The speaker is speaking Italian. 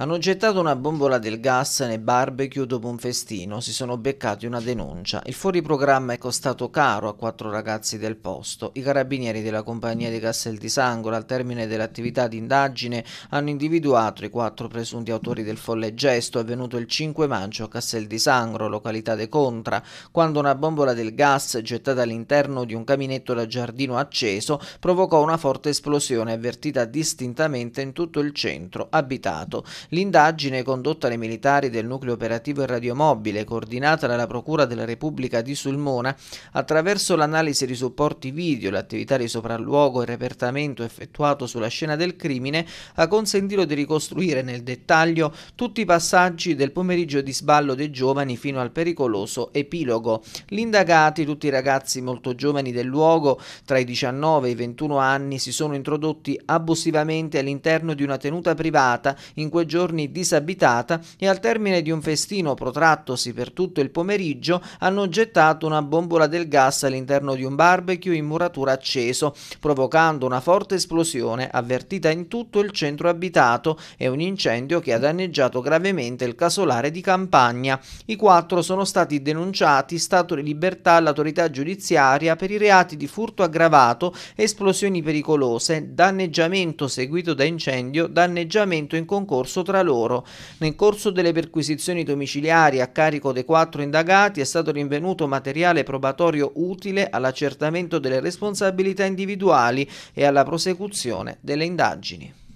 Hanno gettato una bombola del gas nei barbecue dopo un festino, si sono beccati una denuncia. Il fuoriprogramma è costato caro a quattro ragazzi del posto. I carabinieri della compagnia di Castel di Sangola, al termine dell'attività di indagine, hanno individuato i quattro presunti autori del folle gesto avvenuto il 5 maggio a Castel di Sangro, località de Contra, quando una bombola del gas gettata all'interno di un caminetto da giardino acceso provocò una forte esplosione avvertita distintamente in tutto il centro abitato. L'indagine condotta dai militari del nucleo operativo e radiomobile, coordinata dalla Procura della Repubblica di Sulmona, attraverso l'analisi di supporti video, l'attività di sopralluogo e repertamento effettuato sulla scena del crimine, ha consentito di ricostruire nel dettaglio tutti i passaggi del pomeriggio di sballo dei giovani fino al pericoloso epilogo. Gli indagati, tutti i ragazzi molto giovani del luogo, tra i 19 e i 21 anni, si sono introdotti abusivamente all'interno di una tenuta privata in quei giorni giorni disabitata e al termine di un festino protrattosi per tutto il pomeriggio hanno gettato una bombola del gas all'interno di un barbecue in muratura acceso, provocando una forte esplosione avvertita in tutto il centro abitato e un incendio che ha danneggiato gravemente il casolare di campagna. I quattro sono stati denunciati stato di libertà all'autorità giudiziaria per i reati di furto aggravato, esplosioni pericolose, danneggiamento seguito da incendio, danneggiamento in concorso tra loro. Nel corso delle perquisizioni domiciliari a carico dei quattro indagati è stato rinvenuto materiale probatorio utile all'accertamento delle responsabilità individuali e alla prosecuzione delle indagini.